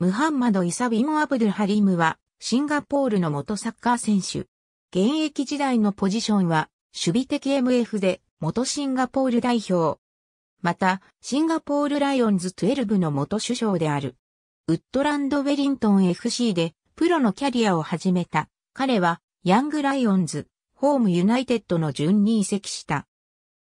ムハンマド・イサビモ・アブドゥハリムは、シンガポールの元サッカー選手。現役時代のポジションは、守備的 MF で、元シンガポール代表。また、シンガポールライオンズ12の元首相である。ウッドランド・ウェリントン FC で、プロのキャリアを始めた。彼は、ヤングライオンズ、ホームユナイテッドの順に移籍した。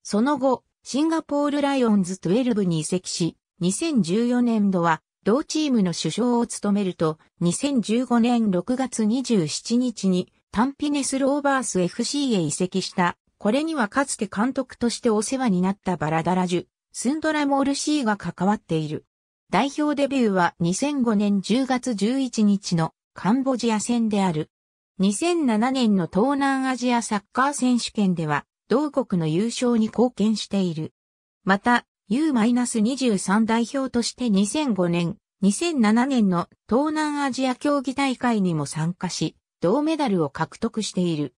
その後、シンガポールライオンズ12に移籍し、2014年度は同チームの首相を務めると、2015年6月27日にタンピネスローバース FC へ移籍した。これにはかつて監督としてお世話になったバラダラジュ、スンドラモールシーが関わっている。代表デビューは2005年10月11日のカンボジア戦である。2007年の東南アジアサッカー選手権では、同国の優勝に貢献している。また、U-23 代表として2005年、2007年の東南アジア競技大会にも参加し、銅メダルを獲得している。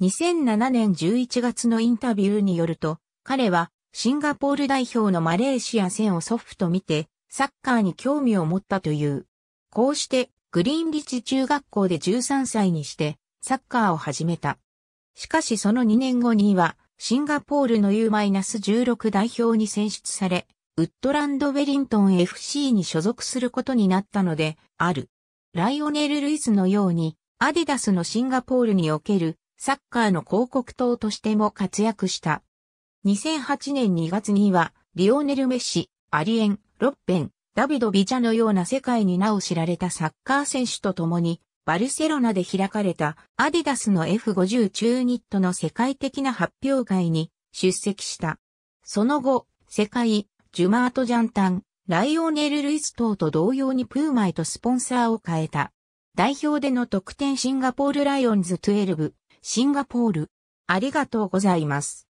2007年11月のインタビューによると、彼はシンガポール代表のマレーシア戦を祖父と見て、サッカーに興味を持ったという。こうして、グリーンリッチ中学校で13歳にして、サッカーを始めた。しかしその2年後には、シンガポールの U-16 代表に選出され、ウッドランド・ウェリントン FC に所属することになったので、ある。ライオネル・ルイスのように、アディダスのシンガポールにおけるサッカーの広告塔としても活躍した。2008年2月には、リオネル・メッシ、アリエン、ロッペン、ダビド・ビジャのような世界に名を知られたサッカー選手と共に、バルセロナで開かれたアディダスの F50 中ニットの世界的な発表会に出席した。その後、世界、ジュマート・ジャンタン、ライオネル・ルイス等と同様にプーマイとスポンサーを変えた。代表での得点シンガポールライオンズ12、シンガポール。ありがとうございます。